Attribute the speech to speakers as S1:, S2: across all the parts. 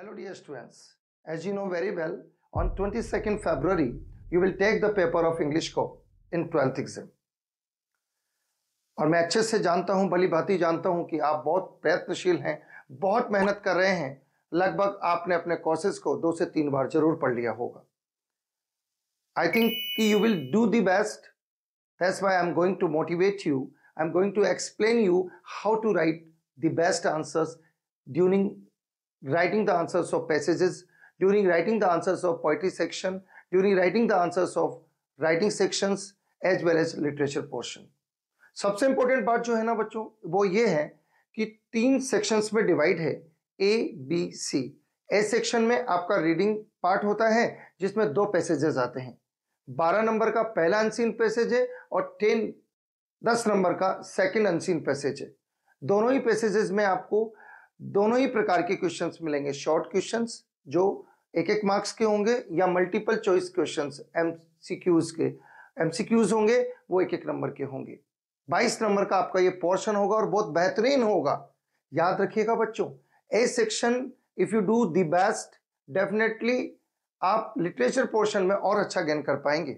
S1: Hello dear students, as you know very well, on 22nd February, you will take the paper of English को in 12th exam. और मैं अच्छे से जानता हूँ भली भांति जानता हूँ कि आप बहुत प्रयत्नशील हैं बहुत मेहनत कर रहे हैं लगभग आपने अपने कोर्सेज को दो से तीन बार जरूर पढ़ लिया होगा आई थिंक कि you will do the best that's why I am going to motivate you I am going to explain you how to write the best answers during writing the answers of passages, during writing the answers of poetry section, during writing the answers of writing sections as well as literature portion. सबसे important बात जो है ना बच्चों वो ये है कि तीन सेक्शंस में डिवाइड है A B C A section में आपका रीडिंग पार्ट होता है जिसमें दो पैसेजेस आते हैं बारह नंबर का पहला अनसीन पैसेज है और टेन दस नंबर का सेकंड अनसीन पैसेज है दोनों ही पैसेजेस में आपको दोनों ही प्रकार के क्वेश्चंस मिलेंगे शॉर्ट क्वेश्चंस जो एक एक मार्क्स के होंगे या मल्टीपल चॉइस क्वेश्चंस एमसीक्यूज के एमसीक्यूज होंगे वो एक एक नंबर के होंगे 22 नंबर का आपका ये पोर्शन होगा और बहुत बेहतरीन होगा याद रखिएगा बच्चों A section if you do the best definitely आप लिटरेचर पोर्शन में और अच्छा गेन कर पाएंगे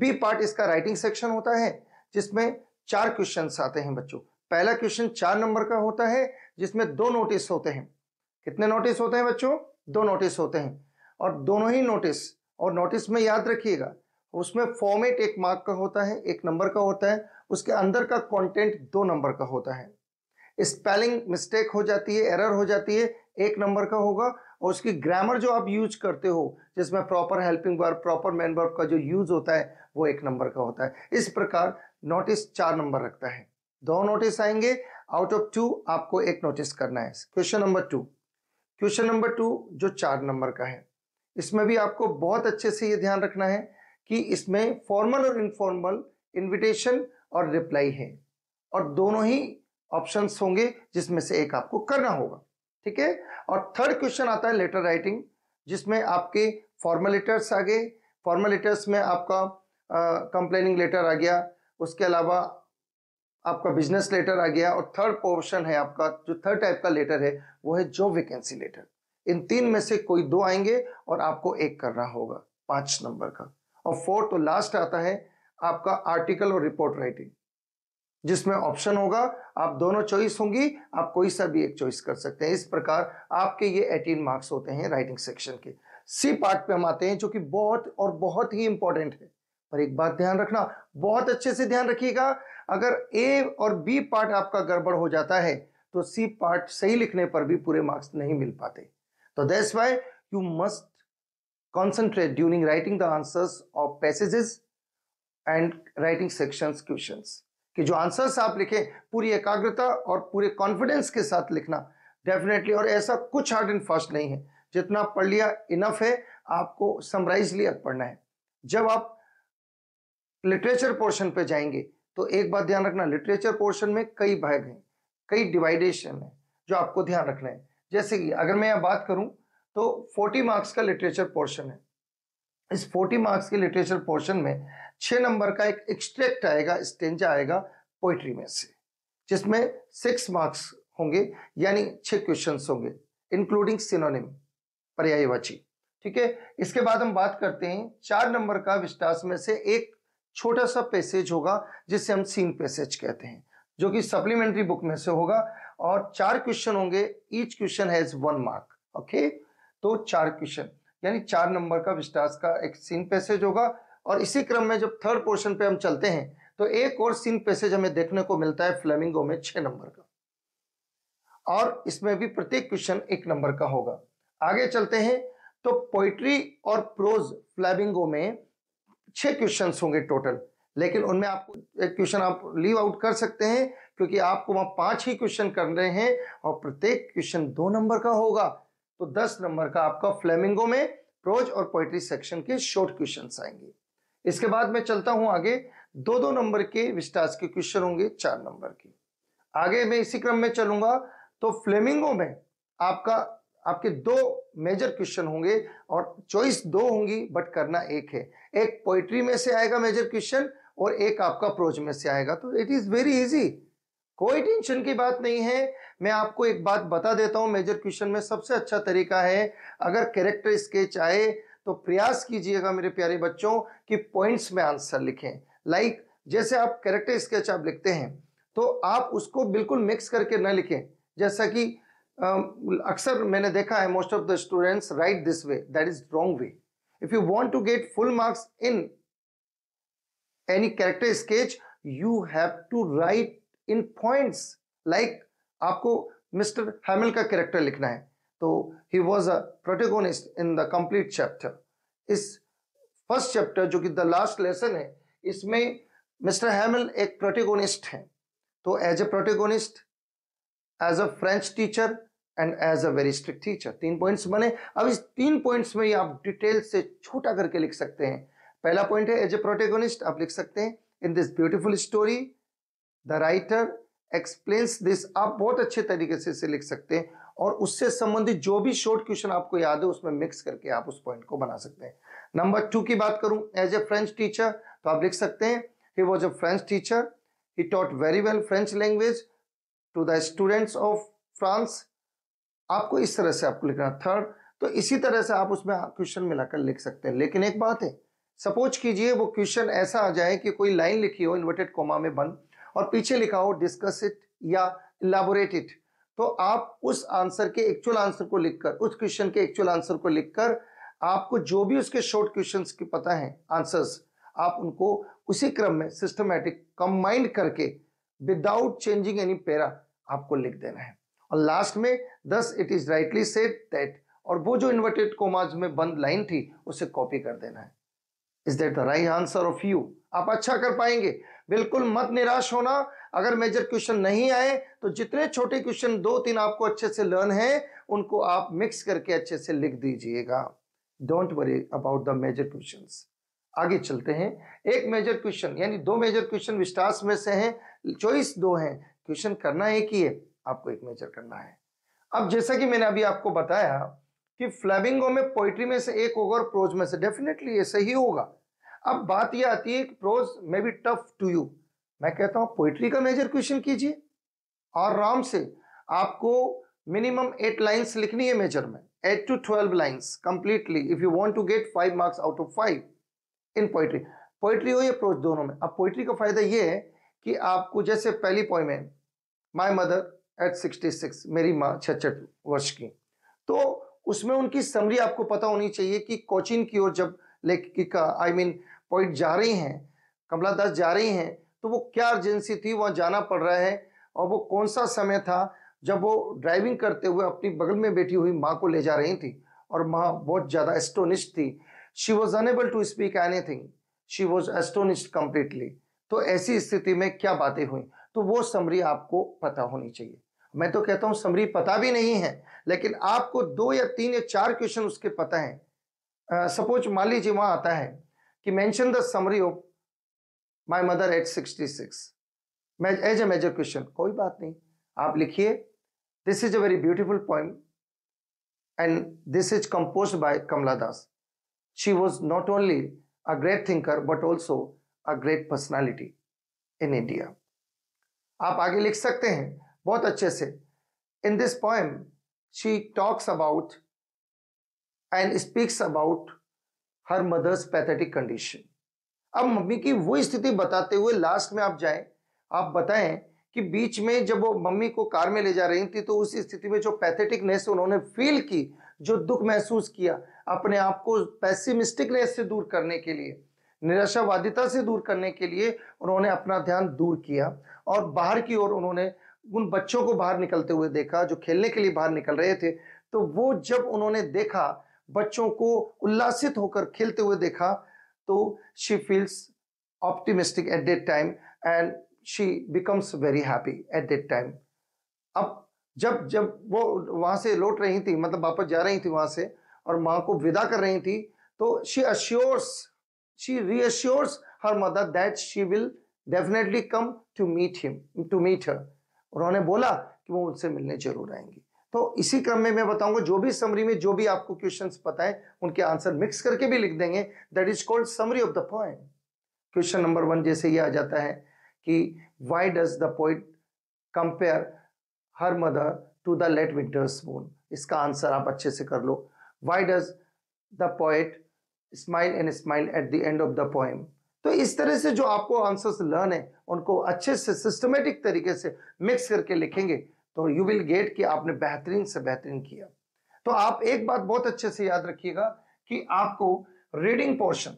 S1: बी पार्ट इसका राइटिंग सेक्शन होता है जिसमें चार क्वेश्चन आते हैं बच्चों पहला क्वेश्चन चार नंबर का होता है जिसमें दो नोटिस होते हैं कितने नोटिस होते हैं बच्चों दो नोटिस होते हैं और दोनों ही नोटिस और नोटिस में याद रखिएगा उसमें फॉर्मेट एक मार्क का होता है एक नंबर का होता है उसके अंदर का कंटेंट दो नंबर का होता है स्पेलिंग मिस्टेक हो जाती है एरर हो जाती है एक नंबर का होगा और उसकी ग्रामर जो आप यूज करते हो जिसमें proper helping verb proper main verb का जो यूज होता है वो एक नंबर का होता है इस प्रकार नोटिस चार नंबर रखता है दो नोटिस आएंगे आउट ऑफ टू आपको एक नोटिस करना है question number two question number two जो चार नंबर का है इसमें भी आपको बहुत अच्छे से ये ध्यान रखना है कि इसमें फॉर्मल और इनफॉर्मल इनविटेशन और रिप्लाई है और दोनों ही ऑप्शंस होंगे जिसमें से एक आपको करना होगा ठीक है और थर्ड क्वेश्चन आता है लेटर राइटिंग जिसमें आपके फॉर्मल लेटर्स आ गए फॉर्मल लेटर्स में आपका कंप्लेनिंग लेटर आ गया उसके अलावा आपका बिजनेस लेटर आ गया और थर्ड पोर्शन है आपका जो थर्ड टाइप का लेटर है वो है जॉब वैकेंसी लेटर इन तीन में से कोई दो आएंगे और आपको एक करना होगा पांच नंबर का और फोर्थ तो लास्ट आता है आपका आर्टिकल और रिपोर्ट राइटिंग जिसमें ऑप्शन होगा आप दोनों चॉइस होंगी आप कोई सा भी एक चॉइस कर सकते हैं इस प्रकार आपके ये 18 मार्क्स होते हैं राइटिंग सेक्शन के सी पार्ट पे हम आते हैं जो कि बहुत और बहुत ही इंपॉर्टेंट है पर एक बात ध्यान रखना बहुत अच्छे से ध्यान रखिएगा अगर ए और बी पार्ट आपका गड़बड़ हो जाता है तो सी पार्ट सही लिखने पर भी पूरे मार्क्स नहीं मिल पाते तो that's why you must concentrate during writing the answers of passages and writing section question कि जो आंसर्स आप लिखें पूरी एकाग्रता और पूरे कॉन्फिडेंस के साथ लिखना डेफिनेटली और ऐसा कुछ हार्ड एंड फास्ट नहीं है जितना पढ़ लिया इनफ है आपको समराइजली अब पढ़ना है जब आप लिटरेचर पोर्शन पे जाएंगे तो एक बात ध्यान रखना लिटरेचर पोर्शन में कई भाग हैं कई डिवाइडेशन है जो आपको ध्यान रखना है जैसे कि अगर मैं यहाँ बात करूँ तो 40 मार्क्स का लिटरेचर पोर्शन है इस 40 मार्क्स के लिटरेचर पोर्शन में छः नंबर का एक एक्सट्रैक्ट आएगा स्टेंजा आएगा पोइट्री में से जिसमें सिक्स मार्क्स होंगे यानी छः क्वेश्चन होंगे इंक्लूडिंग सिनोनिम पर्यायवाची ठीक है इसके बाद हम बात करते हैं चार नंबर का विस्टास में से एक छोटा सा पैसेज होगा जिसे हम सीन पैसेज कहते हैं जो कि सप्लीमेंट्री बुक में से होगा और चार क्वेश्चन होंगे each question has one mark okay तो चार क्वेश्चन यानी चार नंबर का विस्टास का एक सीन पैसेज होगा और इसी क्रम में जब थर्ड पोर्शन पे हम चलते हैं तो एक और सीन पैसेज हमें देखने को मिलता है फ्लेमिंगो में छह नंबर का और इसमें भी प्रत्येक क्वेश्चन एक नंबर का होगा आगे चलते हैं तो पोइट्री और प्रोज फ्लेमिंगो में छः क्वेश्चन होंगे टोटल लेकिन उनमें आपको एक क्वेश्चन आप लीव आउट कर सकते हैं क्योंकि आपको वहाँ पाँच ही क्वेश्चन कर रहे हैं और प्रत्येक क्वेश्चन दो नंबर का होगा तो दस नंबर का आपका फ्लेमिंगो में प्रोज और पोइट्री सेक्शन के शॉर्ट क्वेश्चन आएंगे इसके बाद मैं चलता हूं आगे दो दो नंबर के विस्टास के क्वेश्चन होंगे चार नंबर के आगे मैं इसी क्रम में चलूंगा तो फ्लेमिंगो में आपका आपके दो मेजर क्वेश्चन होंगे और चॉइस दो होंगी बट करना एक है एक पोइट्री में से आएगा मेजर क्वेश्चन और एक आपका प्रोज में से आएगा तो इट इज़ वेरी इजी कोई टेंशन की बात नहीं है मैं आपको एक बात बता देता हूं मेजर क्वेश्चन में सबसे अच्छा तरीका है अगर कैरेक्टर स्केच आए तो प्रयास कीजिएगा मेरे प्यारे बच्चों कि पॉइंट्स में आंसर लिखें लाइक like, जैसे आप कैरेक्टर स्केच आप लिखते हैं तो आप उसको बिल्कुल मिक्स करके ना लिखें जैसा कि अक्सर um, मैंने देखा है most of the students write this way that is wrong way if you want to get full marks in any character sketch you have to write in points like आपको मिस्टर हैमिल का character लिखना है तो he was a protagonist in the complete chapter इस first chapter जो कि the last lesson है इसमें मिस्टर हैमिल एक प्रोटेगोनिस्ट है तो as a protagonist as a French teacher and as a very strict teacher तीन पॉइंट्स बने अब इस तीन पॉइंट्स में ही आप डिटेल से छोटा करके लिख सकते हैं पहला पॉइंट है एज ए प्रोटेगोनिस्ट आप लिख सकते हैं in this beautiful story the writer explains this आप बहुत अच्छे तरीके से इसे लिख सकते हैं और उससे संबंधित जो भी शॉर्ट क्वेश्चन आपको याद है उसमें मिक्स करके आप उस पॉइंट को बना सकते हैं नंबर टू की बात करूं एज ए फ्रेंच टीचर तो आप लिख सकते हैं he was a French teacher he taught very well French language to the students of France आपको इस तरह से आपको लिखना थर्ड तो इसी तरह से आप उसमें क्वेश्चन मिलाकर लिख सकते हैं लेकिन एक बात है सपोज कीजिए वो क्वेश्चन ऐसा आ जाए कि कोई लाइन लिखी हो इन्वर्टेड कोमा में बंद और पीछे लिखा हो डिस्कस इट या इलाबोरेट इट तो आप उस आंसर के एक्चुअल आंसर को लिखकर उस क्वेश्चन के एक्चुअल आंसर को लिखकर आपको जो भी उसके शॉर्ट क्वेश्चन की पता है आंसर्स आप उनको उसी क्रम में सिस्टमेटिक कंबाइंड करके विदाउट चेंजिंग एनी पेरा आपको लिख देना है और लास्ट में thus it is rightly said that और वो जो इन्वर्टेड कोमाज में बंद लाइन थी उसे कॉपी कर देना है is that the right answer of you आप अच्छा कर पाएंगे बिल्कुल मत निराश होना अगर मेजर क्वेश्चन नहीं आए तो जितने छोटे क्वेश्चन दो तीन आपको अच्छे से लर्न है उनको आप मिक्स करके अच्छे से लिख दीजिएगा don't worry about the major question आगे चलते हैं एक मेजर क्वेश्चन यानी दो मेजर क्वेश्चन विस्टार्स में से हैं चॉइस दो हैं क्वेश्चन करना एक ही है आपको एक मेजर करना है अब जैसा कि मैंने अभी आपको बताया कि फ्लैबिंगो में पोइट्री में से एक होगा और प्रोज में से डेफिनेटली ये सही होगा अब बात ये आती है कि prose may be tough to you मैं कहता हूं पोइट्री का मेजर क्वेश्चन कीजिए और राम से आपको मिनिमम एट लाइंस लिखनी है मेजर में eight to twelve lines completely if you want to get five marks out of five in poetry poetry हो या प्रोज दोनों में अब पोइट्री का फायदा यह है कि आपको जैसे पहली poet my mother at six मेरी माँ छठ वर्ष की तो उसमें उनकी समरी आपको पता होनी चाहिए कि कोचिन की ओर जब लेखिका आई मीन पॉइंट जा रही हैं कमला दास जा रही हैं तो वो क्या अर्जेंसी थी वहाँ जाना पड़ रहा है और वो कौन सा समय था जब वो ड्राइविंग करते हुए अपनी बगल में बैठी हुई माँ को ले जा रही थी और माँ बहुत ज़्यादा एस्टोनिश थी she was unable to speak anything she was astonish completely तो ऐसी स्थिति में क्या बातें हुई तो वो समरी आपको पता होनी चाहिए मैं तो कहता हूं समरी पता भी नहीं है लेकिन आपको दो या तीन या चार क्वेश्चन उसके पता है सपोज मान लीजिए वहां आता है कि mention the summary of my mother at sixty six as a major question कोई बात नहीं आप लिखिए this is a very beautiful poem and this is compose by Kamala Das she was not only a great thinker but also a great personality in India आप आगे लिख सकते हैं बहुत अच्छे से in this poem she talks about and speaks about her mother's pathetic condition अब mummy की वो स्थिति बताते हुए लास्ट में आप जाएं आप बताएं कि बीच में जब वो मम्मी को कार में ले जा रही थी तो उस स्थिति में जो पैथेटिकनेस उन्होंने फील की जो दुख महसूस किया अपने आप को पैसिमिस्टिकनेस से दूर करने के लिए निराशावादिता से दूर करने के लिए उन्होंने अपना ध्यान दूर किया और बाहर की ओर उन्होंने उन बच्चों को बाहर निकलते हुए देखा जो खेलने के लिए बाहर निकल रहे थे तो वो जब उन्होंने देखा बच्चों को उल्लासित होकर खेलते हुए देखा तो she feels optimistic at that time and she becomes very happy at that time अब जब जब वो वहां से लौट रही थी मतलब वापस जा रही थी वहां से और माँ को विदा कर रही थी तो she assures she reassures her mother that she will definitely come to meet him to meet her उन्होंने बोला कि वो उनसे मिलने जरूर आएंगे तो इसी क्रम में मैं बताऊंगा जो भी समरी में जो भी आपको क्वेश्चंस पता है उनके आंसर मिक्स करके भी लिख देंगे that is called summary of the poet question number one जैसे ये आ जाता है कि why does the poet compare her mother to the late winter moon इसका आंसर आप अच्छे से कर लो why does the poet smile and smile at the end of the poet तो इस तरह से जो आपको आंसर्स लर्न है उनको अच्छे से सिस्टमेटिक तरीके से मिक्स करके लिखेंगे तो यू विल गेट कि आपने बेहतरीन से बेहतरीन किया तो आप एक बात बहुत अच्छे से याद रखिएगा कि आपको रीडिंग पोर्शन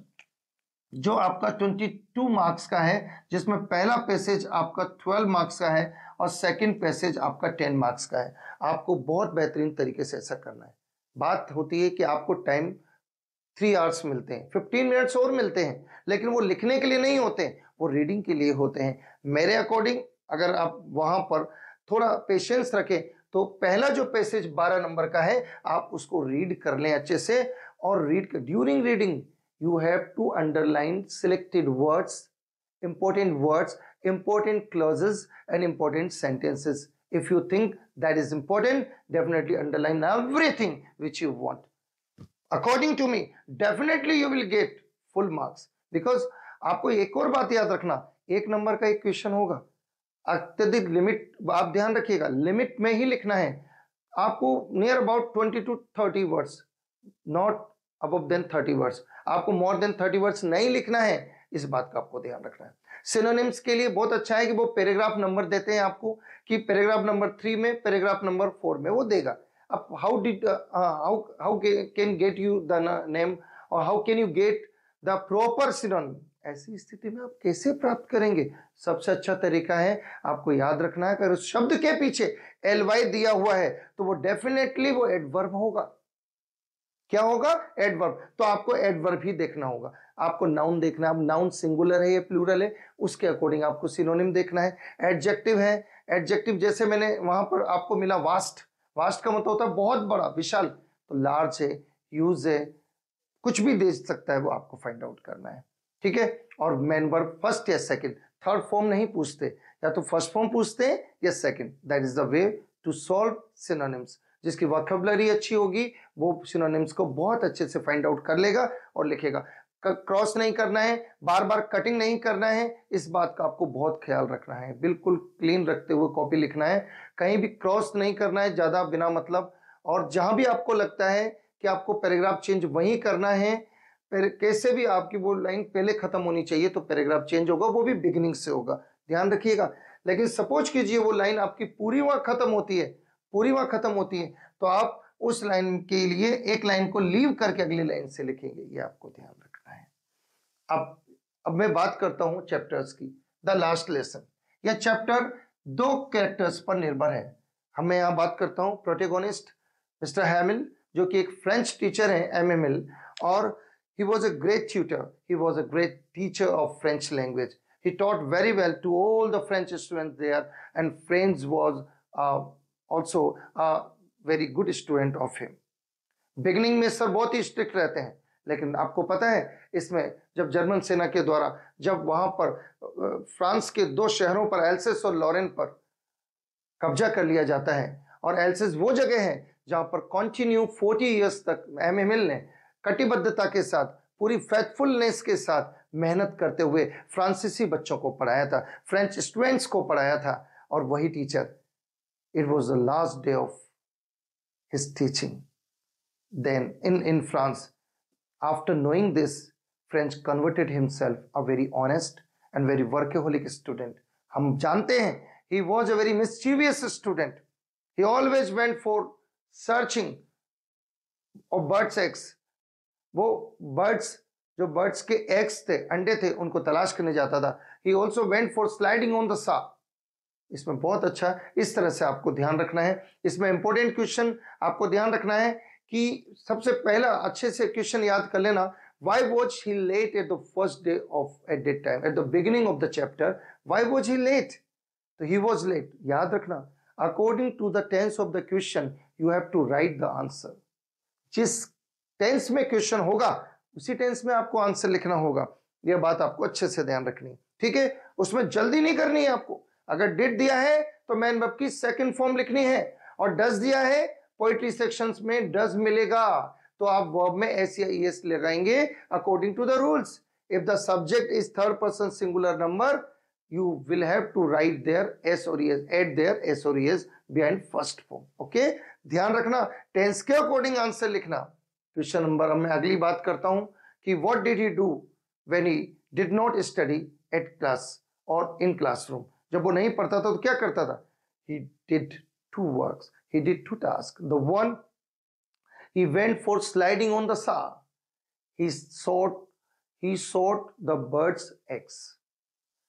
S1: जो आपका 22 मार्क्स का है जिसमें पहला पैसेज आपका 12 मार्क्स का है और सेकंड पैसेज आपका 10 मार्क्स का है आपको बहुत बेहतरीन तरीके से ऐसा करना है बात होती है कि आपको टाइम थ्री आवर्स मिलते हैं फिफ्टीन मिनट्स और मिलते हैं लेकिन वो लिखने के लिए नहीं होते वो रीडिंग के लिए होते हैं मेरे अकॉर्डिंग अगर आप वहाँ पर थोड़ा पेशेंस रखें तो पहला जो पैसेज बारह नंबर का है आप उसको रीड कर लें अच्छे से और read during reading you have to underline selected words words words, important and important sentences if you think that is is definitely underline everything which you want according to me definitely you will get full marks because आपको एक और बात याद रखना एक number का एक question होगा अत्यधिक लिमिट आप ध्यान रखिएगा लिमिट में ही लिखना है आपको near about twenty to thirty words not above than thirty words आपको मोर देन थर्टी वर्ड्स नहीं लिखना है इस बात का आपको ध्यान रखना है सिनोनिम्स के लिए बहुत अच्छा है कि वो पैराग्राफ नंबर देते हैं आपको कि पैराग्राफ नंबर थ्री में पैराग्राफ नंबर फोर में वो देगा how did uh, uh how how can get you the name or how can you get the proper synonym ऐसी स्थिति में आप कैसे प्राप्त करेंगे सबसे अच्छा तरीका है आपको याद रखना है अगर उस शब्द के पीछे एल वाई दिया हुआ है तो वो डेफिनेटली वो एडवर्ब होगा क्या होगा एडवर्ब तो आपको एडवर्ब ही देखना होगा आपको नाउन देखना है अब नाउन सिंगुलर है या प्लूरल है उसके अकॉर्डिंग आपको सिनोनिम देखना है एडजेक्टिव है एडजेक्टिव जैसे मैंने वहां पर आपको मिला वास्ट वास्ट का मतलब होता है बहुत बड़ा विशाल तो लार्ज है यूज है कुछ भी दे सकता है वो आपको फाइंड आउट करना है ठीक है और मेन वर्ब फर्स्ट या सेकंड थर्ड फॉर्म नहीं पूछते या तो फर्स्ट फॉर्म पूछते हैं या second that is the way to solve synonyms जिसकी वर्कबलरी अच्छी होगी वो सिनोनिम्स को बहुत अच्छे से फाइंड आउट कर लेगा और लिखेगा क्रॉस नहीं करना है बार बार कटिंग नहीं करना है इस बात का आपको बहुत ख्याल रखना है बिल्कुल क्लीन रखते हुए कॉपी लिखना है कहीं भी क्रॉस नहीं करना है ज़्यादा बिना मतलब और जहाँ भी आपको लगता है कि आपको पैराग्राफ चेंज वहीं करना है कैसे भी आपकी वो लाइन पहले ख़त्म होनी चाहिए तो पैराग्राफ चेंज होगा वो भी बिगिनिंग से होगा ध्यान रखिएगा लेकिन सपोज कीजिए वो लाइन आपकी पूरी वहाँ ख़त्म होती है पूरी वहाँ ख़त्म होती है तो आप उस लाइन के लिए एक लाइन को लीव करके अगली लाइन से लिखेंगे ये आपको ध्यान रखें अब अब मैं बात करता हूं चैप्टर्स की द लास्ट लेसन यह चैप्टर दो कैरेक्टर्स पर निर्भर है हम मैं यहाँ बात करता हूँ प्रोटेगोनिस्ट मिस्टर हैमिल जो कि एक फ्रेंच टीचर हैं एम एम एल और he was a great tutor he was a great teacher of French language he taught very well to all the French student there and French was also a very good student of him beginning में sir बहुत ही strict रहते हैं लेकिन आपको पता है इसमें जब जर्मन सेना के द्वारा जब वहां पर फ्रांस के दो शहरों पर एल्सेस और लॉरेन पर कब्जा कर लिया जाता है और एल्सेस वो जगह है जहां पर कॉन्टिन्यू फोर्टी ईयर्स तक एम एम एल ने कटिबद्धता के साथ पूरी फैथफुलनेस के साथ मेहनत करते हुए फ्रांसीसी बच्चों को पढ़ाया था फ्रेंच स्टूडेंट्स को पढ़ाया था और वही teacher it was the last day of his teaching then in in France after knowing this French converted himself a very honest and very workaholic student हम जानते हैं he was a very mischievous student he always went for searching of birds eggs वो birds जो birds के eggs थे अंडे थे उनको तलाश करने जाता था he also went for sliding on the सा इसमें बहुत अच्छा इस तरह से आपको ध्यान रखना है इसमें इंपॉर्टेंट क्वेश्चन आपको ध्यान रखना है कि सबसे पहला अच्छे से क्वेश्चन याद कर लेना Why was he late at the first day of at that time, at the beginning of the chapter? Why was he late? So he was late. याद रखना according to the tense of the question you have to write the answer जिस tense में question होगा उसी tense में आपको answer लिखना होगा यह बात आपको अच्छे से ध्यान रखनी है ठीक है उसमें जल्दी नहीं करनी है आपको अगर डिट दिया है तो मैन बब की सेकंड फॉर्म लिखनी है और डज दिया है पोइट्री सेक्शंस में डज मिलेगा तो आप वर्ब में एस या ई e एस लगाएंगे according to the rules if the subject is third person singular number you will have to write there s और es एट देयर एस और es behind first form okay ध्यान रखना tense के according answer लिखना question number अब मैं अगली बात करता हूं कि what did he do when he did not study at class और इन क्लासरूम जब वो नहीं पढ़ता था तो क्या करता था he did two works he did two task the one He went for sliding on the Saar. He sought, he sought the bird's eggs.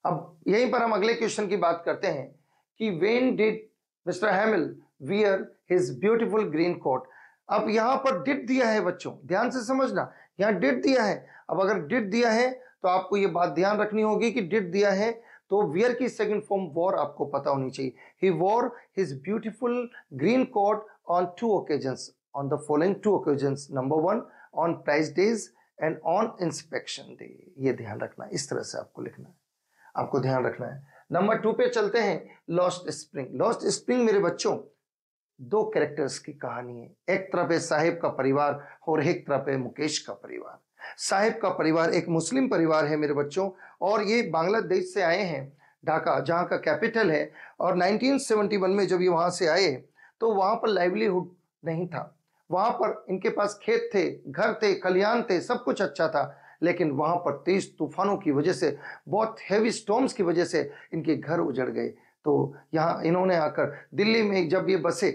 S1: अब यहीं पर हम अगले क्वेश्चन की बात करते हैं कि when did Mr Hamel wear his beautiful green coat अब यहाँ पर डिड दिया है बच्चों ध्यान से समझना यहाँ डिट दिया है अब अगर डिट दिया है तो आपको ये बात ध्यान रखनी होगी कि डिट दिया है तो वियर की सेकंड फॉर्म वॉर आपको पता होनी चाहिए he wore his beautiful green coat on two occasion on the following two occasions number one on price days and on inspection day ये ध्यान रखना इस तरह से आपको लिखना है आपको ध्यान रखना है नंबर टू पे चलते हैं लॉस्ट स्प्रिंग लॉस्ट स्प्रिंग मेरे बच्चों दो कैरेक्टर्स की कहानी है एक तरफ है साहिब का परिवार और एक तरफ है मुकेश का परिवार साहिब का परिवार एक मुस्लिम परिवार है मेरे बच्चों और ये बांग्लादेश से आए हैं ढाका जहाँ का कैपिटल है और 1971 में जब ये वहाँ से आए तो वहाँ पर लाइवलीहुड नहीं था वहां पर इनके पास खेत थे घर थे खलिहान थे सब कुछ अच्छा था लेकिन वहां पर तेज तूफानों की वजह से बहुत हैवी स्टॉम्स की वजह से इनके घर उजड़ गए तो यहाँ इन्होंने आकर दिल्ली में जब ये बसे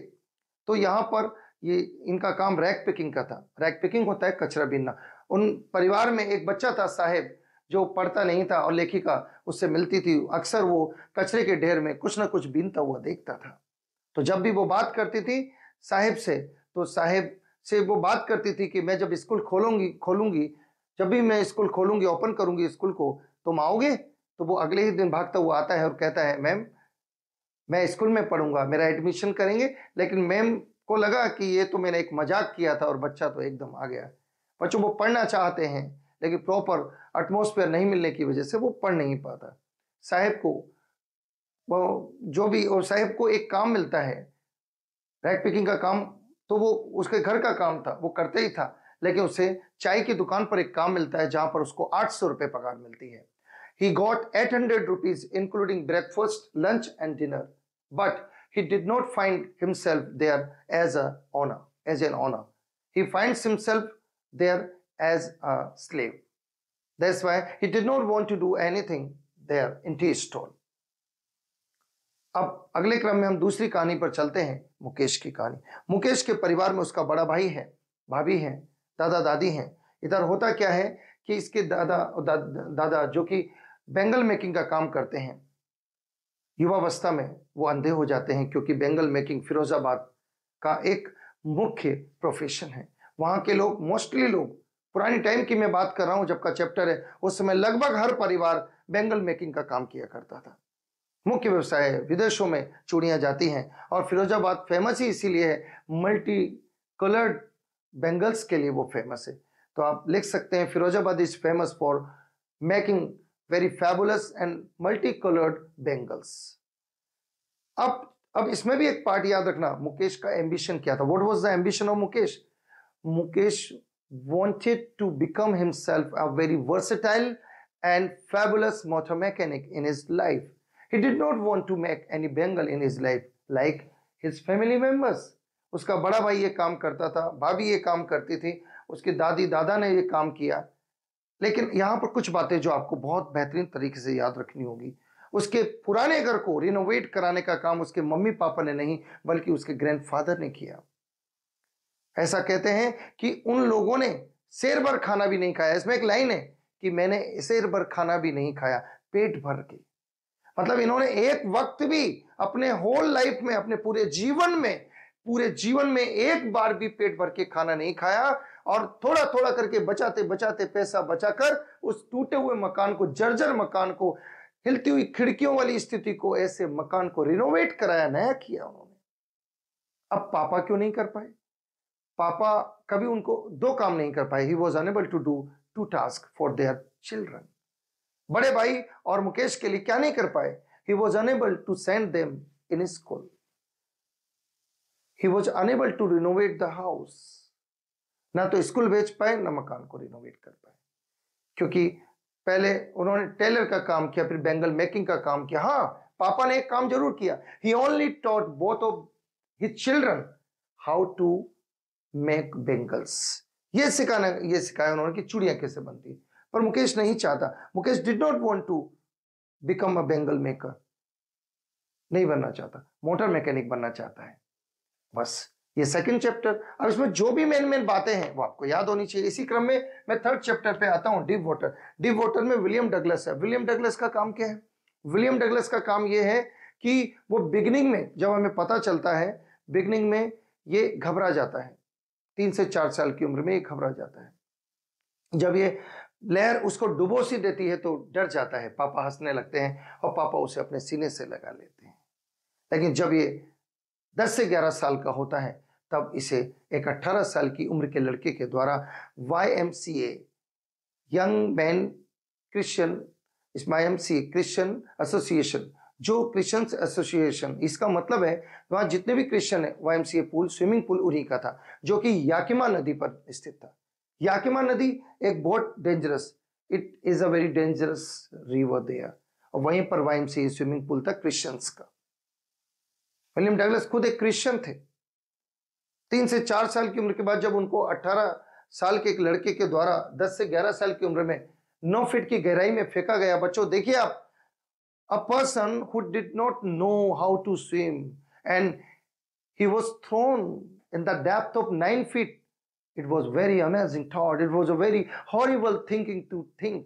S1: तो यहाँ पर ये इनका काम रैक पिकिंग का था रैक पिकिंग होता है कचरा बीनना उन परिवार में एक बच्चा था साहेब जो पढ़ता नहीं था और लेखिका उससे मिलती थी अक्सर वो कचरे के ढेर में कुछ ना कुछ बीनता हुआ देखता था तो जब भी वो बात करती थी साहेब से तो साहेब से वो बात करती थी कि मैं जब स्कूल खोलूंगी खोलूंगी जब भी मैं स्कूल खोलूंगी ओपन करूंगी स्कूल को तुम आओगे तो वो अगले ही दिन भागता हुआ आता है और कहता है मैम मैं स्कूल में पढ़ूंगा मेरा एडमिशन करेंगे लेकिन मैम को लगा कि ये तो मैंने एक मजाक किया था और बच्चा तो एकदम आ गया बच्चों वो पढ़ना चाहते हैं लेकिन प्रॉपर एटमोसफेयर नहीं मिलने की वजह से वो पढ़ नहीं पाता साहेब को वो जो भी और साहेब को एक काम मिलता है रैक पिकिंग का काम तो वो उसके घर का काम था वो करते ही था लेकिन उसे चाय की दुकान पर एक काम मिलता है जहां पर उसको आठ सौ रुपए पगार मिलती है he got eight hundred rupees including breakfast lunch and dinner but he did not find himself there as a honour as an honour he find himself there as a slave that's why he did not want to do anything there in T stone अब अगले क्रम में हम दूसरी कहानी पर चलते हैं मुकेश की कहानी मुकेश के परिवार में उसका बड़ा भाई है भाभी है दादा दादी हैं इधर होता क्या है कि इसके दादा दा, दादा जो कि बेंगल मेकिंग का काम करते हैं युवावस्था में वो अंधे हो जाते हैं क्योंकि बेंगल मेकिंग फिरोजाबाद का एक मुख्य प्रोफेशन है वहाँ के लोग मोस्टली लोग पुरानी टाइम की मैं बात कर रहा हूँ जब का चैप्टर है उस समय लगभग हर परिवार बेंगल मेकिंग का काम किया करता था मुख्य व्यवसाय है विदेशों में चूड़ियाँ जाती हैं और फिरोजाबाद फेमस ही इसीलिए है मल्टी कलर्ड बेंगल्स के लिए वो फेमस है तो आप लिख सकते हैं Firozabad is famous for making very fabulous and multi coloured bangles अब अब इसमें भी एक पार्ट याद रखना मुकेश का एम्बिशन क्या था what was the ambition of Mukesh Mukesh wanted to become himself a very versatile and fabulous motor mechanic in his He did not want to make any Bengal in his life like his family members. उसका बड़ा भाई ये काम करता था भाभी ये काम करती थी उसके दादी दादा ने ये काम किया लेकिन यहाँ पर कुछ बातें जो आपको बहुत बेहतरीन तरीके से याद रखनी होगी उसके पुराने घर को रिनोवेट कराने का काम उसके मम्मी पापा ने नहीं बल्कि उसके ग्रैंडफादर ने किया ऐसा कहते हैं कि उन लोगों ने शेर भर खाना भी नहीं खाया इसमें एक लाइन है कि मैंने शेर भर खाना भी नहीं खाया पेट भर के मतलब इन्होंने एक वक्त भी अपने होल लाइफ में अपने पूरे जीवन में पूरे जीवन में एक बार भी पेट भर के खाना नहीं खाया और थोड़ा थोड़ा करके बचाते बचाते पैसा बचाकर उस टूटे हुए मकान को जर्जर मकान को हिलती हुई खिड़कियों वाली स्थिति को ऐसे मकान को रिनोवेट कराया नया किया उन्होंने अब पापा क्यों नहीं कर पाए पापा कभी उनको दो काम नहीं कर पाए he was unable to do two task for their children बड़े भाई और मुकेश के लिए क्या नहीं कर पाए he was unable to send them in school he was unable to renovate the house ना तो स्कूल भेज पाए ना मकान को रिनोवेट कर पाए क्योंकि पहले उन्होंने टेलर का काम किया फिर बैंगल मेकिंग का काम किया हाँ पापा ने एक काम जरूर किया he only taught both of his children how to make bangles ये सिखाना ये सिखाया उन्होंने कि चूड़ियां कैसे बनती है पर मुकेश नहीं चाहता Mukesh did not want to become a bangle maker नहीं बनना चाहता मोटर मैकेनिक बनना चाहता है बस ये सेकंड चैप्टर अब इसमें जो भी मेन मेन बातें हैं वो आपको याद होनी चाहिए इसी क्रम में मैं थर्ड चैप्टर पे आता हूं डीप वॉटर डीप वॉटर में विलियम डगलस है विलियम डगलस का काम क्या है विलियम डगलस का काम ये है कि वो बिगनिंग में जब हमें पता चलता है बिगनिंग में ये घबरा जाता है तीन से चार साल की उम्र में ये घबरा जाता है जब ये लहर उसको डुबो सी देती है तो डर जाता है पापा हंसने लगते हैं और पापा उसे अपने सीने से लगा लेते हैं लेकिन जब ये 10 से 11 साल का होता है तब इसे एक 18 साल की उम्र के लड़के के द्वारा Y M C A young man Christian Y M C Christian association जो क्रिश्चन एसोसिएशन इसका मतलब है वहाँ जितने भी क्रिश्चन है Y M C A pool swimming pool उन्हीं का था जो कि याकिमा नदी पर स्थित था याकिमा नदी एक बहुत dangerous it is a very dangerous river there और वहीं पर वाइम से स्विमिंग पूल था क्रिश्चियंस का विलियम डगलस खुद एक क्रिश्चियन थे तीन से चार साल की उम्र के बाद जब उनको 18 साल के एक लड़के के द्वारा 10 से 11 साल की उम्र में 9 फीट की गहराई में फेंका गया बच्चों देखिए आप a person who did not know how to swim and he was thrown in the depth of nine feet it was very amazing thought it was a very horrible thinking to think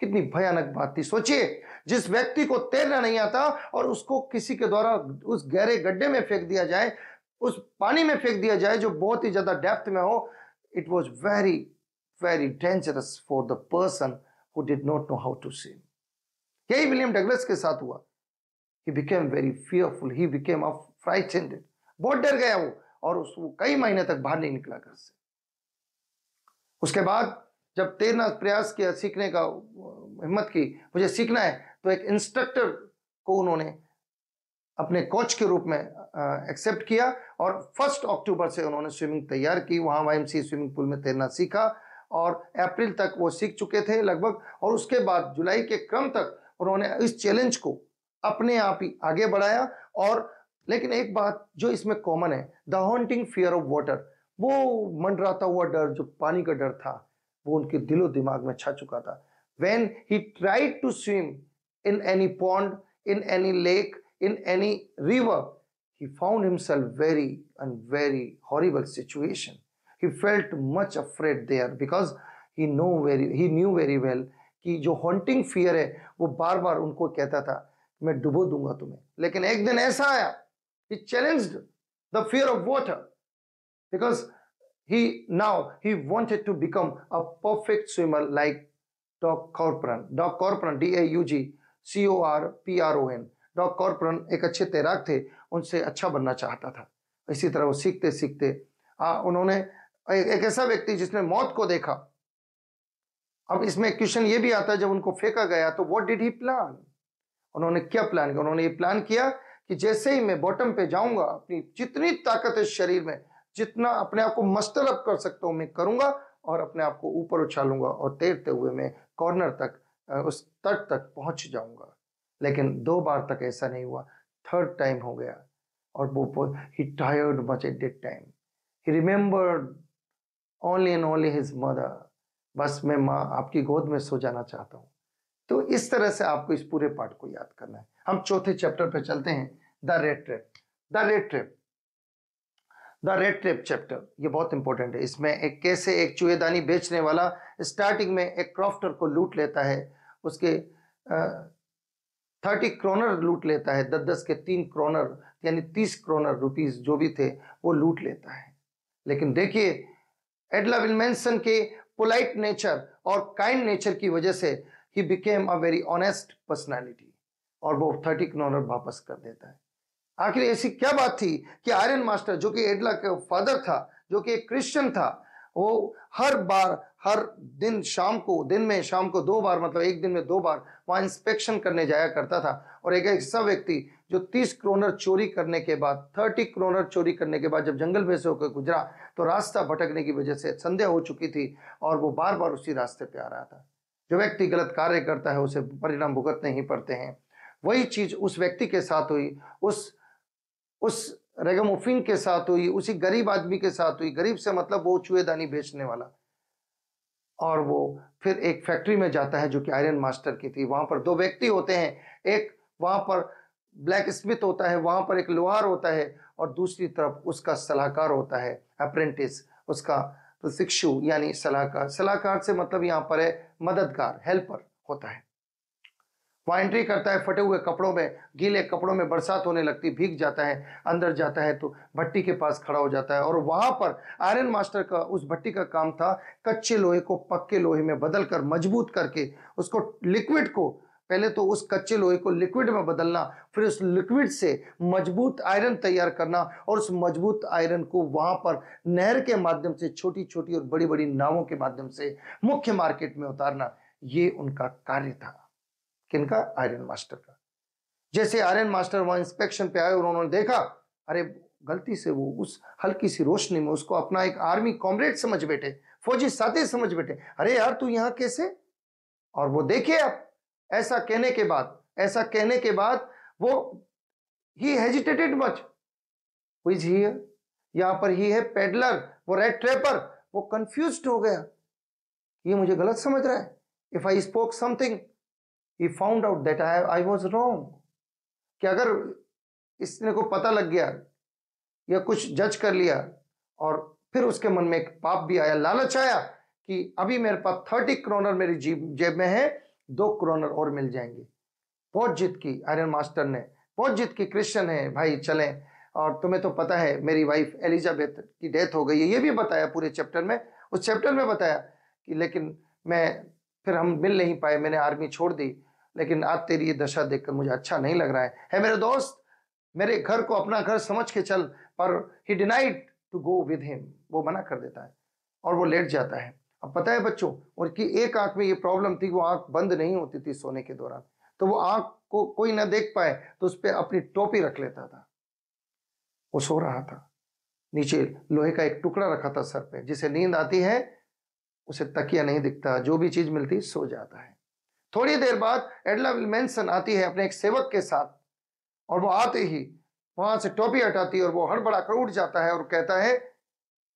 S1: कितनी भयानक बात थी सोचिए जिस व्यक्ति को तैरना नहीं आता और उसको किसी के द्वारा उस गहरे गड्ढे में फेंक दिया जाए उस पानी में फेंक दिया जाए जो बहुत ही ज्यादा डेप्थ में हो it was very very dangerous for the person who did not know how to see यही विलियम डगलस के साथ हुआ he became very fearful he became a frightened बहुत डर गया वो और उसको कई महीने तक बाहर नहीं निकला घर से उसके बाद जब तैरना प्रयास किया सीखने का हिम्मत की मुझे सीखना है तो एक इंस्ट्रक्टर को उन्होंने अपने कोच के रूप में एक्सेप्ट किया और फर्स्ट अक्टूबर से उन्होंने स्विमिंग तैयार की वहाँ वाई स्विमिंग पूल में तैरना सीखा और अप्रैल तक वो सीख चुके थे लगभग और उसके बाद जुलाई के क्रम तक उन्होंने इस चैलेंज को अपने आप ही आगे बढ़ाया और लेकिन एक बात जो इसमें कॉमन है the haunting fear of water वो मंडराता हुआ डर जो पानी का डर था वो उनके दिलो दिमाग में छा चुका था when he tried to swim in any pond in any lake in any river he found himself very and very horrible situation he felt much afraid there because he know very he knew very well कि जो haunting fear है वो बार बार उनको कहता था मैं डुबो दूंगा तुम्हें लेकिन एक दिन ऐसा आया he challenged the fear of water because he now he wanted to become a perfect swimmer like Doc Corpran. Doc Corpran D A U G C O R P R O N. Doc कॉर्परन एक अच्छे तैराक थे उनसे अच्छा बनना चाहता था इसी तरह वो सीखते सीखते आ, उन्होंने एक, ऐसा व्यक्ति जिसने मौत को देखा अब इसमें क्वेश्चन ये भी आता है जब उनको फेंका गया तो what did he plan? उन्होंने क्या प्लान किया उन्होंने ये प्लान किया कि जैसे ही मैं बॉटम पे जाऊंगा अपनी जितनी ताकत है शरीर में जितना अपने आप को मस्टर अप कर सकता हूं मैं करूंगा और अपने आप को ऊपर उछालूंगा और तैरते हुए मैं कॉर्नर तक उस तट तक पहुंच जाऊंगा लेकिन दो बार तक ऐसा नहीं हुआ थर्ड टाइम हो गया और वो he tired much at that time he remembered only and only his mother बस मैं माँ आपकी गोद में सो जाना चाहता हूँ तो इस तरह से आपको इस पूरे पार्ट को याद करना है हम चौथे चैप्टर पे चलते हैं the red trip the red trip the red trip chapter ये बहुत इंपॉर्टेंट है इसमें एक कैसे एक चूहेदानी बेचने वाला स्टार्टिंग में एक क्रॉफ्टर को लूट लेता है उसके थर्टी क्रोनर लूट लेता है दस दस के तीन क्रोनर यानी तीस क्रोनर रुपीस जो भी थे वो लूट लेता है लेकिन देखिए एडला विलमेंसन के पोलाइट नेचर और काइंड नेचर की वजह से ही became a very honest personality और वो थर्टी क्रोनर वापस कर देता है आखिर ऐसी क्या बात थी कि आयरन मास्टर जो कि एडला का फादर था जो कि एक क्रिश्चियन था वो हर बार हर दिन शाम को दिन में शाम को दो बार मतलब एक दिन में दो बार वहाँ इंस्पेक्शन करने जाया करता था और एक ऐसा व्यक्ति जो तीस क्रोनर चोरी करने के बाद थर्टी क्रोनर चोरी करने के बाद जब जंगल में से होकर गुजरा तो रास्ता भटकने की वजह से संध्या हो चुकी थी और वो बार बार उसी रास्ते पर आ रहा था जो व्यक्ति गलत कार्य करता है उसे परिणाम भुगतने ही पड़ते हैं वही चीज़ उस व्यक्ति के साथ हुई उस उस रेगमोफिन के साथ हुई उसी गरीब आदमी के साथ हुई गरीब से मतलब वो चूहेदानी बेचने वाला और वो फिर एक फैक्ट्री में जाता है जो कि आयरन मास्टर की थी वहां पर दो व्यक्ति होते हैं एक वहां पर ब्लैक स्मिथ होता है वहां पर एक लोहार होता है और दूसरी तरफ उसका सलाहकार होता है अप्रेंटिस उसका शिक्षु यानी सलाहकार सलाहकार से मतलब यहाँ पर है मददगार हेल्पर होता है एंट्री करता है फटे हुए कपड़ों में गीले कपड़ों में बरसात होने लगती भीग जाता है अंदर जाता है तो भट्टी के पास खड़ा हो जाता है और वहां पर आयरन मास्टर का उस भट्टी का काम था कच्चे लोहे को पक्के लोहे में बदल कर मजबूत करके उसको लिक्विड को पहले तो उस कच्चे लोहे को लिक्विड में बदलना फिर उस लिक्विड से मजबूत आयरन तैयार करना और उस मजबूत आयरन को वहां पर नहर के माध्यम से छोटी छोटी और बड़ी बड़ी नावों के माध्यम से मुख्य मार्केट में उतारना ये उनका कार्य था किनका आयरन मास्टर का जैसे आयरन मास्टर वहां इंस्पेक्शन पे आए उन्होंने देखा अरे गलती से वो उस हल्की सी रोशनी में उसको अपना एक आर्मी कॉमरेड समझ बैठे फौजी साथी समझ बैठे अरे यार तू यहां कैसे और वो देखिए आप ऐसा कहने के बाद ऐसा कहने के बाद वो he hesitated much is he यहां पर ही है पेडलर वो रेड ट्रेपर वो कंफ्यूज हो गया ये मुझे गलत समझ रहा है if I spoke something he found out that I I was wrong कि अगर इसने को पता लग गया या कुछ जज कर लिया और फिर उसके मन में एक पाप भी आया लालच आया कि अभी मेरे पास थर्टी क्रोनर मेरी जेब में है दो क्रोनर और मिल जाएंगे बहुत जिद की आयरन मास्टर ने बहुत जिद की क्रिश्चियन है भाई चले और तुम्हें तो पता है मेरी वाइफ एलिजाबेथ की डेथ हो गई है ये भी बताया पूरे चैप्टर में उस चैप्टर में बताया कि लेकिन मैं फिर हम मिल नहीं पाए मैंने आर्मी छोड़ दी लेकिन आज तेरी ये दशा देखकर मुझे अच्छा नहीं लग रहा है है मेरे दोस्त मेरे घर को अपना घर समझ के चल पर he denied to go with him वो मना कर देता है और वो लेट जाता है अब पता है बच्चों उनकी एक आंख में ये प्रॉब्लम थी वो आंख बंद नहीं होती थी सोने के दौरान तो वो आंख को कोई ना देख पाए तो उस पर अपनी टोपी रख लेता था वो सो रहा था नीचे लोहे का एक टुकड़ा रखा था सर पे जिसे नींद आती है उसे तकिया नहीं दिखता जो भी चीज मिलती सो जाता है थोड़ी देर बाद एडला विलमेंसन आती है अपने एक सेवक के साथ और वो आते ही वहां से टोपी हटाती है और वो हड़बड़ा कर उठ जाता है और कहता है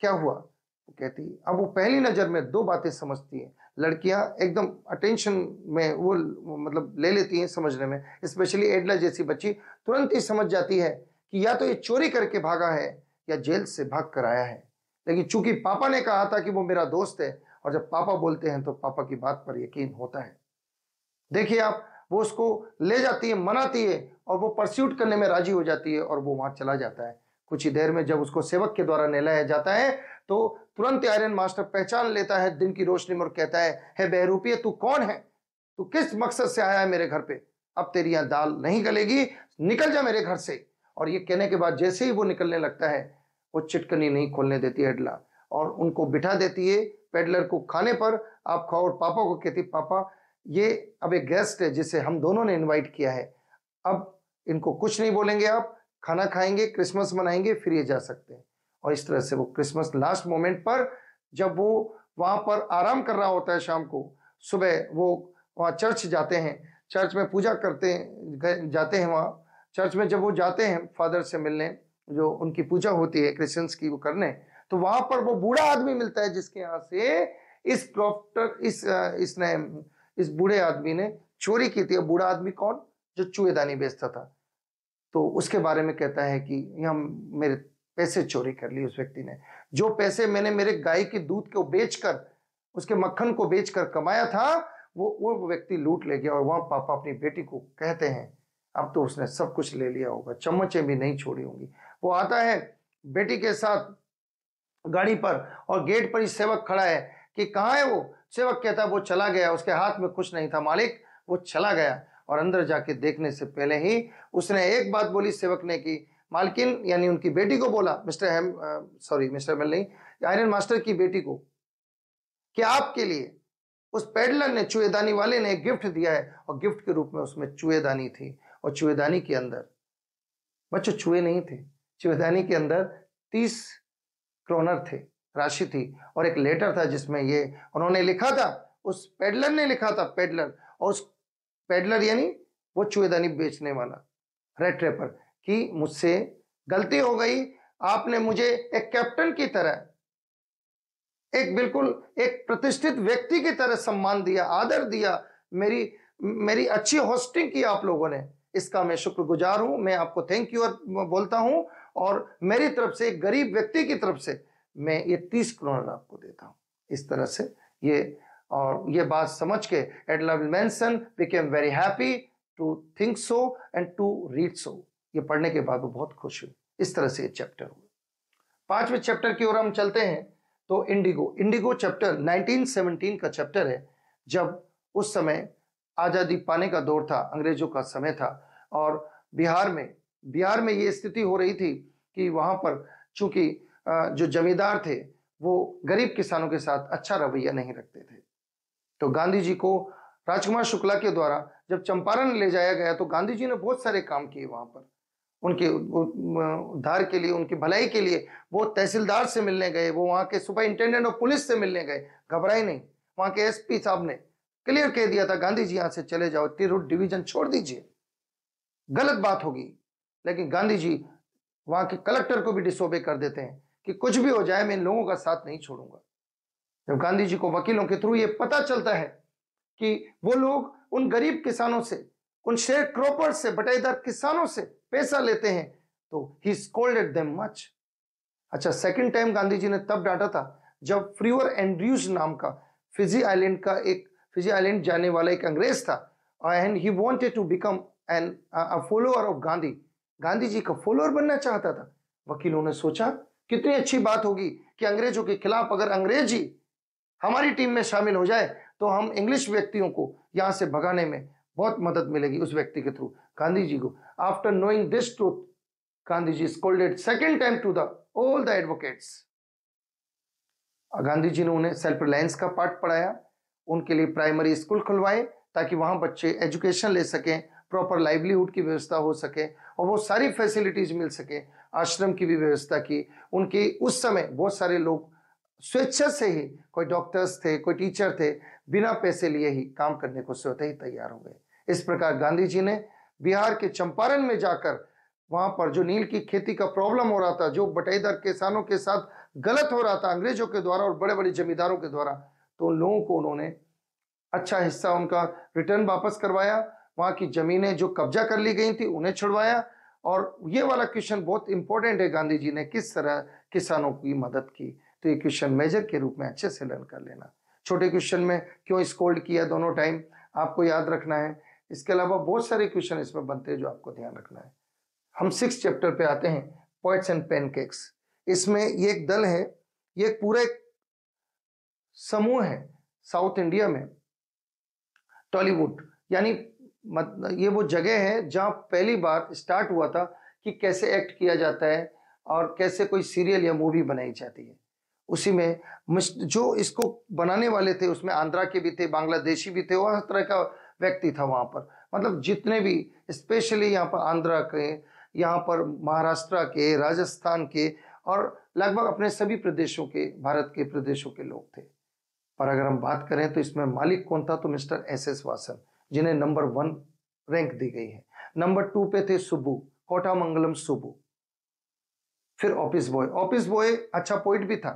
S1: क्या हुआ वो कहती अब वो पहली नज़र में दो बातें समझती हैं लड़कियां एकदम अटेंशन में वो मतलब ले लेती हैं समझने में स्पेशली एडला जैसी बच्ची तुरंत ही समझ जाती है कि या तो ये चोरी करके भागा है या जेल से भाग कर आया है लेकिन चूंकि पापा ने कहा था कि वो मेरा दोस्त है और जब पापा बोलते हैं तो पापा की बात पर यकीन होता है देखिए आप वो उसको ले जाती है मनाती है और वो परस्यूट करने में राजी हो जाती है और वो वहां चला जाता है कुछ ही देर में जब उसको सेवक के द्वारा नहलाया जाता है तो तुरंत आयरन मास्टर पहचान लेता है दिन की रोशनी में और कहता है हे बहरूपीय तू कौन है तू किस मकसद से आया है मेरे घर पे अब तेरी यहां दाल नहीं गलेगी निकल जा मेरे घर से और ये कहने के बाद जैसे ही वो निकलने लगता है वो चिटकनी नहीं खोलने देती एडला और उनको बिठा देती है पेडलर को खाने पर आप खाओ और पापा को कहती पापा ये अब एक गेस्ट है जिसे हम दोनों ने इनवाइट किया है अब इनको कुछ नहीं बोलेंगे आप खाना खाएंगे क्रिसमस मनाएंगे फिर ये जा सकते हैं और इस तरह से वो क्रिसमस लास्ट मोमेंट पर जब वो वहाँ पर आराम कर रहा होता है शाम को सुबह वो वहाँ चर्च जाते हैं चर्च में पूजा करते जाते हैं वहाँ चर्च में जब वो जाते हैं फादर से मिलने जो उनकी पूजा होती है क्रिश्चियंस की वो करने तो वहाँ पर वो बूढ़ा आदमी मिलता है जिसके यहाँ से इस प्रॉफ्टर इस इसने इस बूढ़े आदमी ने चोरी की थी बूढ़ा आदमी कौन जो चूहेदानी बेचता था तो उसके बारे में कहता है कि हम मेरे पैसे चोरी कर लिए उस व्यक्ति ने जो पैसे मैंने मेरे गाय के दूध को बेचकर उसके मक्खन को बेचकर कमाया था वो वो व्यक्ति लूट ले गया और वहां पापा अपनी बेटी को कहते हैं अब तो उसने सब कुछ ले लिया होगा चम्मचें भी नहीं छोड़ी होंगी वो आता है बेटी के साथ गाड़ी पर और गेट पर ही सेवक खड़ा है कि कहाँ है वो सेवक कहता वो चला गया उसके हाथ में कुछ नहीं था मालिक वो चला गया और अंदर जाके देखने से पहले ही उसने एक बात बोली सेवक ने की मालकिन यानी उनकी बेटी को बोला मिस्टर हेम सॉरी मिस्टर हेमल नहीं आयरन मास्टर की बेटी को कि आपके लिए उस पेडलर ने चुएदानी वाले ने गिफ्ट दिया है और गिफ्ट के रूप में उसमें चुएदानी थी और चुएदानी के अंदर बच्चों चूहे नहीं थे चुएदानी के अंदर तीस क्रोनर थे राशि थी और एक लेटर था जिसमें ये उन्होंने लिखा था उस पेडलर ने लिखा था पेडलर और उस पेडलर यानी वो चुएदानी बेचने वाला रेड ट्रेपर कि मुझसे गलती हो गई आपने मुझे एक कैप्टन की तरह एक बिल्कुल एक प्रतिष्ठित व्यक्ति की तरह सम्मान दिया आदर दिया मेरी मेरी अच्छी होस्टिंग की आप लोगों ने इसका मैं शुक्रगुजार हूं मैं आपको थैंक यू बोलता हूं और मेरी तरफ से एक गरीब व्यक्ति की तरफ से मैं ये तीस क्रोनर आपको देता हूँ इस तरह से ये और ये बात समझ के एडलर मैंसन became very happy to think so and to read so ये पढ़ने के बाद वो बहुत खुश हुए इस तरह से ये चैप्टर हुए पांचवें चैप्टर की ओर हम चलते हैं तो इंडिगो इंडिगो चैप्टर 1917 का चैप्टर है जब उस समय आज़ादी पाने का दौर था अंग्रेजों का समय था और बिहार में बिहार में ये स्थिति हो रही थी कि वहाँ पर चूंकि जो जमींदार थे वो गरीब किसानों के साथ अच्छा रवैया नहीं रखते थे तो गांधी जी को राजकुमार शुक्ला के द्वारा जब चंपारण ले जाया गया तो गांधी जी ने बहुत सारे काम किए वहां पर उनके उद्धार के लिए उनकी भलाई के लिए वो तहसीलदार से मिलने गए वो वहां के सुपरिंटेंडेंट ऑफ पुलिस से मिलने गए घबराए नहीं वहां के एसपी साहब ने क्लियर कह दिया था गांधी जी यहाँ से चले जाओ तिरुट डिवीजन छोड़ दीजिए गलत बात होगी लेकिन गांधी जी वहां के कलेक्टर को भी डिसोबे कर देते हैं कि कुछ भी हो जाए मैं इन लोगों का साथ नहीं छोड़ूंगा जब गांधी जी को वकीलों के थ्रू ये पता चलता है कि वो लोग उन गरीब किसानों से उन शेयर क्रोपर से बटाईदार किसानों से पैसा लेते हैं तो ही स्कोल्डेड देम मच अच्छा सेकंड टाइम गांधी जी ने तब डांटा था जब फ्रीवर एंड्रयूज नाम का फिजी आइलैंड का एक फिजी आइलैंड जाने वाला एक अंग्रेज था and he wanted to become an follower of Gandhi Gandhi ji का फॉलोअर बनना चाहता था वकीलों ने सोचा कितनी अच्छी बात होगी कि अंग्रेजों के खिलाफ अगर अंग्रेजी हमारी टीम में शामिल हो जाए तो हम इंग्लिश व्यक्तियों को यहां से भगाने में बहुत मदद मिलेगी उस व्यक्ति के थ्रू गांधी जी को after knowing this truth Gandhi ji scolded second time to the all the advocates Gandhi ji ने उन्हें सेल्फ रिलायंस का पार्ट पढ़ाया उनके लिए प्राइमरी स्कूल खुलवाए ताकि वहां बच्चे एजुकेशन ले सकें प्रॉपर लाइवलीहुड की व्यवस्था हो सके और वो सारी फैसिलिटीज मिल सके आश्रम की भी व्यवस्था की उनकी उस समय बहुत सारे लोग स्वेच्छा से ही कोई डॉक्टर्स थे कोई टीचर थे बिना पैसे लिए ही काम करने को स्वतः ही तैयार हो गए इस प्रकार गांधी जी ने बिहार के चंपारण में जाकर वहां पर जो नील की खेती का प्रॉब्लम हो रहा था जो बटाईदार किसानों के साथ गलत हो रहा था अंग्रेजों के द्वारा और बड़े बड़े जमींदारों के द्वारा तो उन लोगों को उन्होंने अच्छा हिस्सा उनका रिटर्न वापस करवाया वहां की ज़मीनें जो कब्जा कर ली गई थी उन्हें छुड़वाया और ये वाला क्वेश्चन बहुत इंपॉर्टेंट है गांधी जी ने किस तरह किसानों की मदद की तो ये क्वेश्चन मेजर के रूप में अच्छे से लर्न कर लेना छोटे क्वेश्चन में क्यों स्कोल्ड किया दोनों टाइम आपको याद रखना है इसके अलावा बहुत सारे क्वेश्चन इसमें बनते हैं जो आपको ध्यान रखना है हम सिक्स चैप्टर पे आते हैं पॉइट्स एंड पेनकेक्स इसमें ये एक दल है ये पूरे पूरा समूह है साउथ इंडिया में टॉलीवुड यानी मत ये वो जगह है जहाँ पहली बार स्टार्ट हुआ था कि कैसे एक्ट किया जाता है और कैसे कोई सीरियल या मूवी बनाई जाती है उसी में जो इसको बनाने वाले थे उसमें आंध्रा के भी थे बांग्लादेशी भी थे और हर तरह का व्यक्ति था वहाँ पर मतलब जितने भी स्पेशली यहाँ पर आंध्रा के यहाँ पर महाराष्ट्र के राजस्थान के और लगभग अपने सभी प्रदेशों के भारत के प्रदेशों के लोग थे पर अगर हम बात करें तो इसमें मालिक कौन था तो मिस्टर एस एस वासन जिन्हें नंबर वन रैंक दी गई है नंबर टू पे थे सुबु कोटा मंगलम सुबू फिर ऑफिस बॉय ऑफिस बॉय अच्छा पॉइंट भी था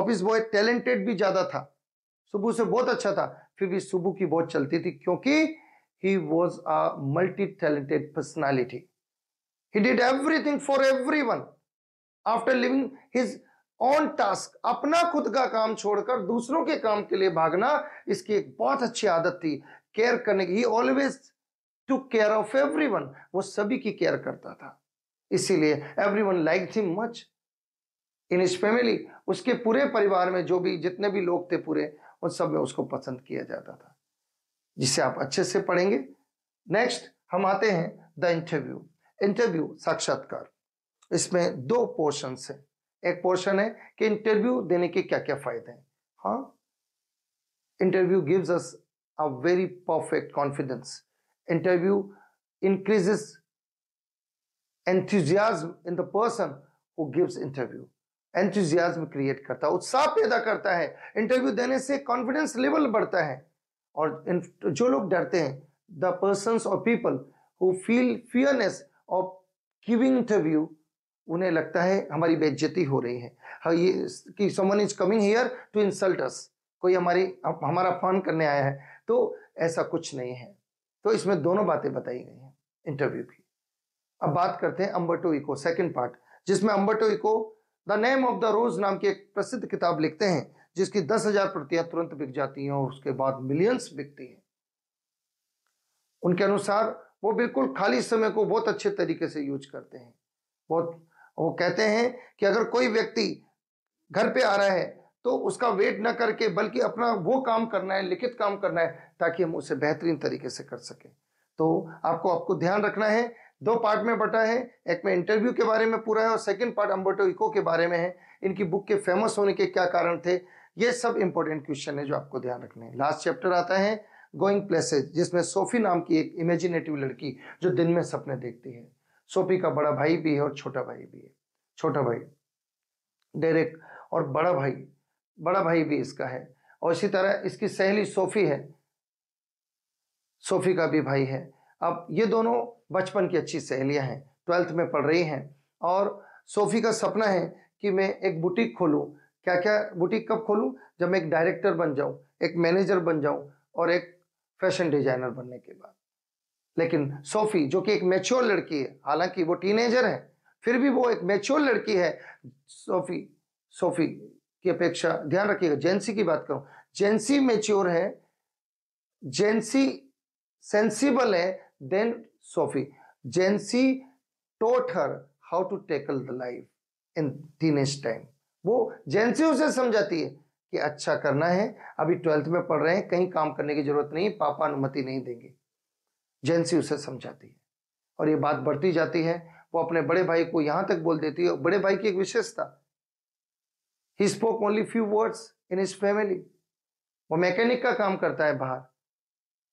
S1: ऑफिस बॉय टैलेंटेड भी ज्यादा था सुबह से बहुत अच्छा था फिर भी सुबह की बहुत चलती थी क्योंकि he was a multi talented personality he did everything for every one after living his own task अपना खुद का काम छोड़कर दूसरों के काम के लिए भागना इसकी एक बहुत अच्छी आदत थी केयर करने की he always to care of everyone वो सभी की केयर करता था इसीलिए एवरी वन लाइक थी मच इन इज फैमिली उसके पूरे परिवार में जो भी जितने भी लोग थे पूरे उन सब में उसको पसंद किया जाता था जिसे आप अच्छे से पढ़ेंगे नेक्स्ट हम आते हैं द इंटरव्यू इंटरव्यू साक्षात्कार इसमें दो पोर्शन है एक पोर्शन है कि इंटरव्यू देने के क्या क्या फायदे हैं हाँ interview gives us a very perfect confidence. Interview increases enthusiasm in the person who gives interview. Enthusiasm create करता है उत्साह पैदा करता है इंटरव्यू देने से कॉन्फिडेंस लेवल बढ़ता है और इन, जो लोग डरते हैं द पर्सन और people who feel fearness of giving interview उन्हें लगता है हमारी बेज्जती हो रही है हाँ ये कि someone is coming here to insult us कोई हमारी हमारा फन करने आया है तो ऐसा कुछ नहीं है तो इसमें दोनों बातें बताई गई हैं इंटरव्यू की अब बात करते हैं Amber to Echo second part जिसमें Amber to Echo the name of the rose नाम की एक प्रसिद्ध किताब लिखते हैं जिसकी दस हजार प्रतियां तुरंत बिक जाती हैं और उसके बाद मिलियंस बिकती हैं उनके अनुसार वो बिल्कुल खाली समय को बहुत अच्छे तरीके से यूज करते हैं बहुत वो कहते हैं कि अगर कोई व्यक्ति घर पे आ रहा है तो उसका वेट ना करके बल्कि अपना वो काम करना है लिखित काम करना है ताकि हम उसे बेहतरीन तरीके से कर सकें तो आपको आपको ध्यान रखना है दो पार्ट में बटा है एक में इंटरव्यू के बारे में पूरा है और सेकंड पार्ट अम्बोटो इको के बारे में है इनकी बुक के फेमस होने के क्या कारण थे ये सब इंपॉर्टेंट क्वेश्चन है जो आपको ध्यान रखना है लास्ट चैप्टर आता है गोइंग प्लेसेज जिसमें सोफी नाम की एक इमेजिनेटिव लड़की जो दिन में सपने देखती है सोफी का बड़ा भाई भी है और छोटा भाई भी है छोटा भाई डेरेक और बड़ा भाई बड़ा भाई भी इसका है और इसी तरह इसकी सहेली सोफ़ी है सोफ़ी का भी भाई है अब ये दोनों बचपन की अच्छी सहेलियां हैं ट्वेल्थ में पढ़ रही हैं और सोफ़ी का सपना है कि मैं एक बुटीक खोलूं क्या क्या बुटीक कब खोलूं जब मैं एक डायरेक्टर बन जाऊं एक मैनेजर बन जाऊं और एक फैशन डिजाइनर बनने के बाद लेकिन सोफ़ी जो कि एक मेच्योर लड़की है हालांकि वो टीनेजर है फिर भी वो एक मेच्योर लड़की है सोफ़ी सोफ़ी की अपेक्षा ध्यान रखिएगा जेंसी की बात करूं जेंसी मेच्योर है जेंसी सेंसिबल है then Sophie Jansie taught her how to tackle the life in teenage time वो जेंसी उसे समझाती है कि अच्छा करना है अभी ट्वेल्थ में पढ़ रहे हैं कहीं काम करने की जरूरत नहीं पापा अनुमति नहीं देंगे जेंसी उसे समझाती है और ये बात बढ़ती जाती है वो अपने बड़े भाई को यहां तक बोल देती है बड़े भाई की एक विशेषता he spoke only few words in his family वो मैकेनिक का काम करता है बाहर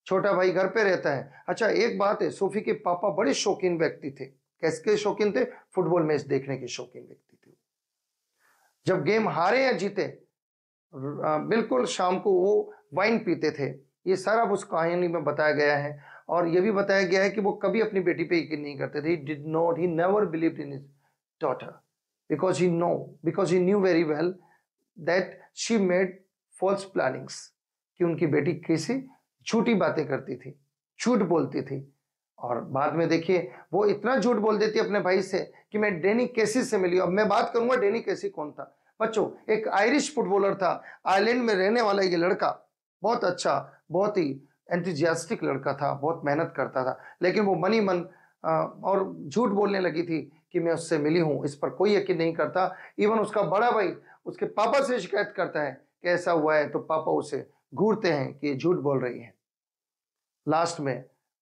S1: छोटा भाई घर पे रहता है अच्छा एक बात है सोफी के पापा बड़े शौकीन व्यक्ति थे कैसे शौकीन थे फुटबॉल मैच देखने के शौकीन व्यक्ति थे जब गेम हारे या जीते बिल्कुल शाम को वो वाइन पीते थे ये सारा उस कहानी में बताया गया है और ये भी बताया गया है कि वो कभी अपनी बेटी पे यकीन नहीं करते थे he did not he never believe in daughter because he know because he knew very well that she made false plannings कि उनकी बेटी कैसे झूठी बातें करती थी झूठ बोलती थी और बाद में देखिए वो इतना झूठ बोल देती अपने भाई से कि मैं डेनी केसी से मिली अब मैं बात करूंगा डेनी केसी कौन था बच्चों एक आयरिश फुटबॉलर था आयरलैंड में रहने वाला ये लड़का बहुत अच्छा बहुत ही एंथजियास्टिक लड़का था बहुत मेहनत करता था लेकिन वो मनी मन आ, और झूठ बोलने लगी थी कि मैं उससे मिली हूँ इस पर कोई यकीन नहीं करता इवन उसका बड़ा भाई उसके पापा से शिकायत करता है कि ऐसा हुआ है तो पापा उसे घूरते हैं कि ये झूठ बोल रही है लास्ट में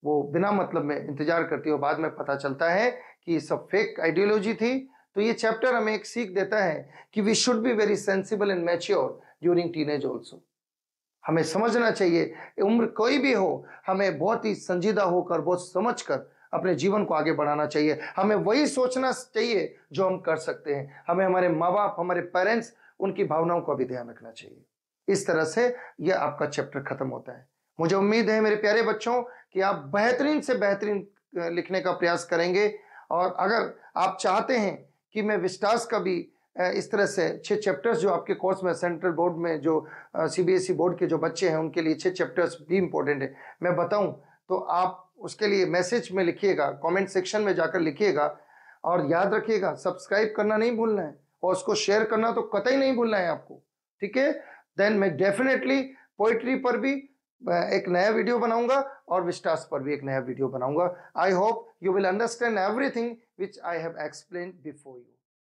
S1: वो बिना मतलब में इंतजार करती है बाद में पता चलता है कि ये सब फेक आइडियोलॉजी थी तो ये चैप्टर हमें एक सीख देता है कि we should be very sensible and mature during teenage also हमें समझना चाहिए उम्र कोई भी हो हमें बहुत ही संजीदा होकर बहुत समझ कर अपने जीवन को आगे बढ़ाना चाहिए हमें वही सोचना चाहिए जो हम कर सकते हैं हमें हमारे माँ बाप हमारे पेरेंट्स उनकी भावनाओं का भी ध्यान रखना चाहिए इस तरह से यह आपका चैप्टर खत्म होता है मुझे उम्मीद है मेरे प्यारे बच्चों कि आप बेहतरीन से बेहतरीन लिखने का प्रयास करेंगे और अगर आप चाहते हैं कि मैं विस्टास का भी इस तरह से छः चैप्टर्स जो आपके कोर्स में सेंट्रल बोर्ड में जो सीबीएसई बोर्ड के जो बच्चे हैं उनके लिए छः चैप्टर्स भी इम्पोर्टेंट है मैं बताऊं तो आप उसके लिए मैसेज में लिखिएगा कमेंट सेक्शन में जाकर लिखिएगा और याद रखिएगा सब्सक्राइब करना नहीं भूलना है और उसको शेयर करना तो कतई नहीं भूलना है आपको ठीक है देन मैं डेफिनेटली पोइट्री पर भी एक नया वीडियो बनाऊंगा और विस्टास पर भी एक नया वीडियो बनाऊंगा I hope you will understand everything which I have explain before you